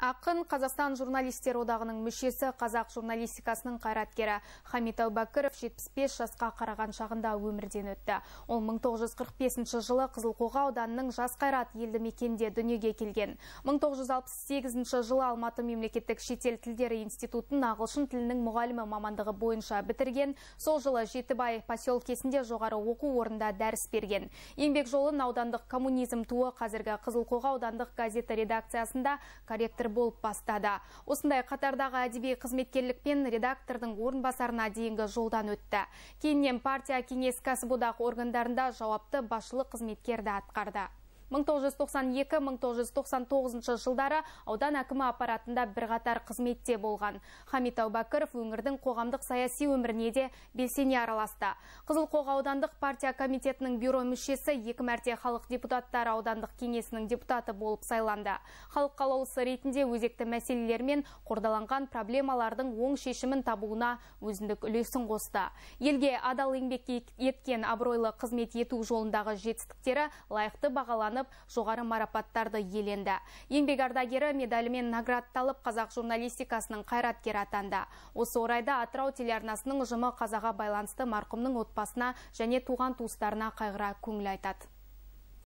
Ақын Қазақстан журналистер одағының мүшесі қазақ журналистикасының қайраткері Хамит Әубәкіров 75 жасқа қараған шағында өмірден өтті. Ол 1945 жылы Қызылқоға ауданының жас қайрат елді мекенде дүниеге келген. 1968 жылы Алматы мемлекеттік шетел тілдері институтын ағылшын тілінің мұғалімі мамандығы бойынша бітірген. Сол жылы Жетібай поселкесінде жоғары оқу орнында дәріс берген. Еңбек жолын аудандық коммунизм туы қазіргі Қызылқоға аудандық газеті редакциясында корректор болып бастады осындай қатардағы әдеби қызметкерлікпен редактордың орынбасарына дейінгі жолдан өтті кейіннен партия кеңес кәсіподақ органдарында жауапты басшылық қызметкерді атқарды 1992-1999 жылдары аудан әкімі аппаратында бірқатар қызметте болған. Хамит Аубакіров өңірдің қоғамдық саяси өміріне де белсене араласты. Қызылқоға аудандық партия комитетінің бюро мүшесі екі мәрте халық депутаттар аудандық кеңесінің депутаты болып сайланды. Халық қалаулысы ретінде өзекті мәселелер қордаланған проблемалардың оң шешімін табуына өзіндік үлесін қосты. Елге адал еңбек еткен абыройлы қызмет ету жолындағы жетістіктері лайықты бағаланып жоғары марапаттарды еленді. еңбек ардагері медалімен наградталып қазақ журналистикасының қайраткері атанды осы орайда атырау телеарнасының ұжымы қазаға байланысты марқұмның отбасына және туған туыстарына қайғыра көңіл айтады